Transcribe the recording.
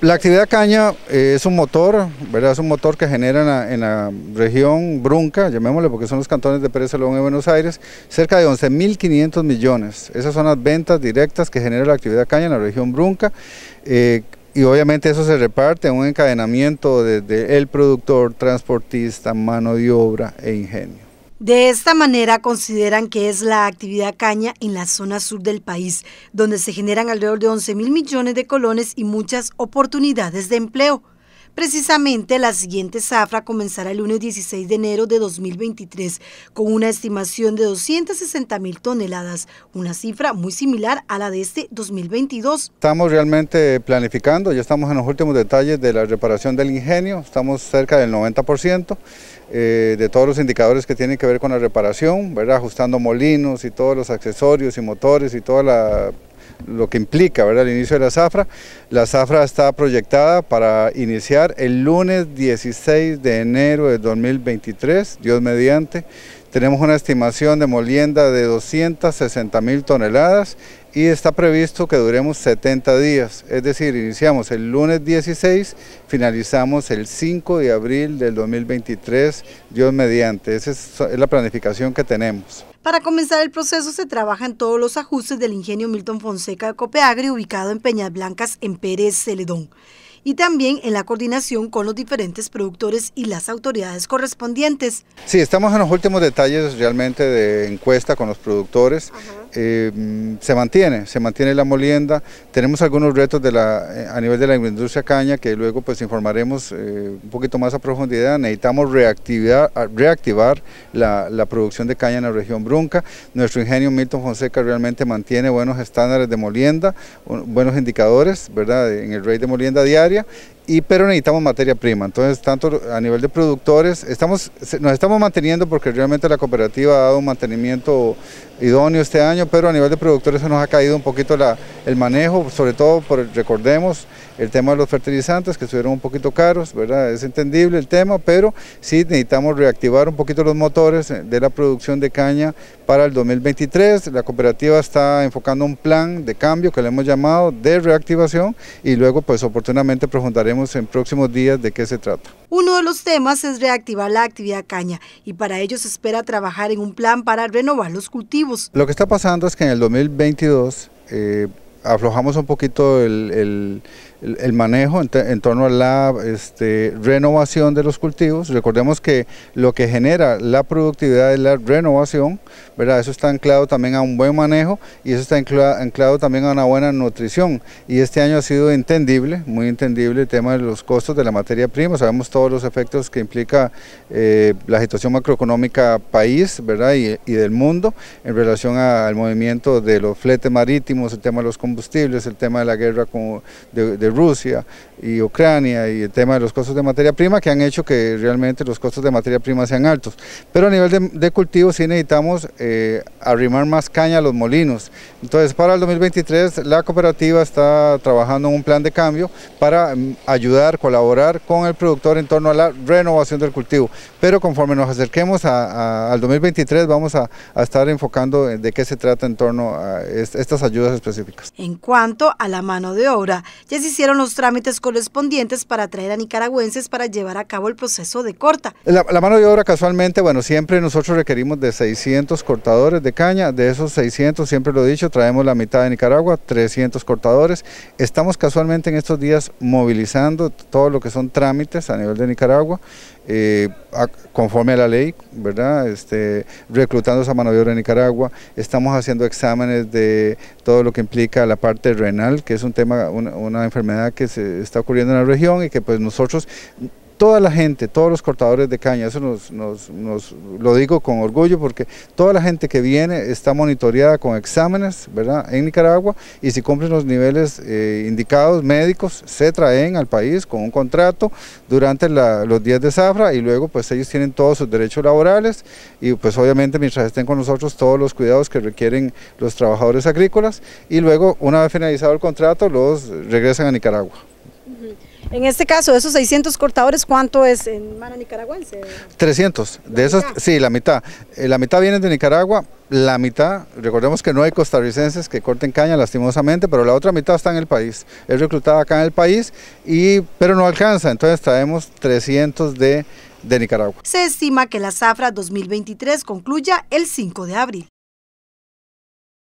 La actividad caña eh, es un motor, es un motor que genera en la, región Brunca, llamémosle porque son los cantones de Pérez Salón y Buenos Aires, cerca de 11.500 millones. Esas son las ventas directas que genera la actividad caña en la región Brunca. Eh, y obviamente eso se reparte en un encadenamiento desde el productor, transportista, mano de obra e ingenio. De esta manera consideran que es la actividad caña en la zona sur del país, donde se generan alrededor de 11 mil millones de colones y muchas oportunidades de empleo. Precisamente la siguiente zafra comenzará el lunes 16 de enero de 2023 con una estimación de 260 mil toneladas, una cifra muy similar a la de este 2022. Estamos realmente planificando, ya estamos en los últimos detalles de la reparación del ingenio, estamos cerca del 90%. Eh, de todos los indicadores que tienen que ver con la reparación, ¿verdad? ajustando molinos y todos los accesorios y motores y toda la lo que implica ¿verdad? el inicio de la zafra. La zafra está proyectada para iniciar el lunes 16 de enero de 2023, Dios mediante. Tenemos una estimación de molienda de 260 mil toneladas y está previsto que duremos 70 días, es decir, iniciamos el lunes 16, finalizamos el 5 de abril del 2023, Dios mediante. Esa es la planificación que tenemos. Para comenzar el proceso se trabaja en todos los ajustes del ingenio Milton Fonseca de Copeagre, ubicado en Peñas Blancas en Pérez Celedón y también en la coordinación con los diferentes productores y las autoridades correspondientes. Sí, estamos en los últimos detalles realmente de encuesta con los productores. Eh, se mantiene, se mantiene la molienda. Tenemos algunos retos de la, eh, a nivel de la industria caña que luego pues informaremos eh, un poquito más a profundidad. Necesitamos reactivar, reactivar la, producción de caña en la región Brunca. Nuestro ingenio Milton Fonseca realmente mantiene buenos estándares de molienda, buenos indicadores ¿verdad? en el rey de molienda diaria y pero necesitamos materia prima. Entonces, tanto a nivel de productores, estamos, nos estamos manteniendo porque realmente la cooperativa ha dado un mantenimiento idóneo este año, pero a nivel de productores se nos ha caído un poquito el manejo, sobre todo, por, recordemos, el tema de los fertilizantes que estuvieron un poquito caros, ¿verdad? Es entendible el tema, pero sí necesitamos reactivar un poquito los motores de la producción de caña para el 2023. La cooperativa está enfocando un plan de cambio que le hemos llamado de reactivación y luego pues oportunamente profundaremos en próximos días de qué se trata. Uno de los temas es reactivar la actividad caña y para ello se espera trabajar en un plan para renovar los cultivos. Lo que está pasando es que en el 2022 eh, aflojamos un poquito el, el, manejo en, torno a la este, renovación de los cultivos. Recordemos que lo que genera la productividad es la renovación, ¿verdad? Eso está anclado también a un buen manejo y eso está anclado también a una buena nutrición. Y este año ha sido entendible, muy entendible el tema de los costos de la materia prima. Sabemos todos los efectos que implica eh, la situación macroeconómica país, ¿verdad? Y, del mundo en relación al movimiento de los fletes marítimos, el tema de los combustibles, el tema de la guerra con, de Rusia y Ucrania y el tema de los costos de materia prima que han hecho que realmente los costos de materia prima sean altos. Pero a nivel de, cultivo sí necesitamos eh, arrimar más caña a los molinos. Entonces para el 2023 la cooperativa está trabajando en un plan de cambio para mm, ayudar, colaborar con el productor en torno a la renovación del cultivo. Pero conforme nos acerquemos al 2023 vamos a, estar enfocando de qué se trata en torno a estas ayudas específicas. En cuanto a la mano de obra, ya se hicieron los trámites correspondientes para traer a nicaragüenses para llevar a cabo el proceso de corta. La, mano de obra casualmente, bueno, siempre nosotros requerimos de 600 cortadores de caña, de esos 600, siempre lo he dicho, traemos la mitad de Nicaragua, 300 cortadores. Estamos casualmente en estos días movilizando todo lo que son trámites a nivel de Nicaragua, eh, conforme a la ley, ¿verdad? Este, reclutando esa mano de obra en Nicaragua, estamos haciendo exámenes de todo lo que implica la parte renal, que es un tema, una una enfermedad que se está ocurriendo en la región y que pues nosotros toda la gente, todos los cortadores de caña, eso nos, lo digo con orgullo porque toda la gente que viene está monitoreada con exámenes en Nicaragua y si cumplen los niveles eh, indicados médicos se traen al país con un contrato durante los días de zafra y luego pues ellos tienen todos sus derechos laborales y pues obviamente mientras estén con nosotros todos los cuidados que requieren los trabajadores agrícolas y luego una vez finalizado el contrato los regresan a Nicaragua. En este caso, de esos 600 cortadores, ¿cuánto es en mano nicaragüense? 300, de esos, sí, la mitad. Eh, la mitad viene de Nicaragua, la mitad, recordemos que no hay costarricenses que corten caña lastimosamente, pero la otra mitad está en el país, es reclutada acá en el país, y, pero no alcanza, entonces traemos 300 de, de Nicaragua. Se estima que la zafra 2023 concluya el 5 de abril.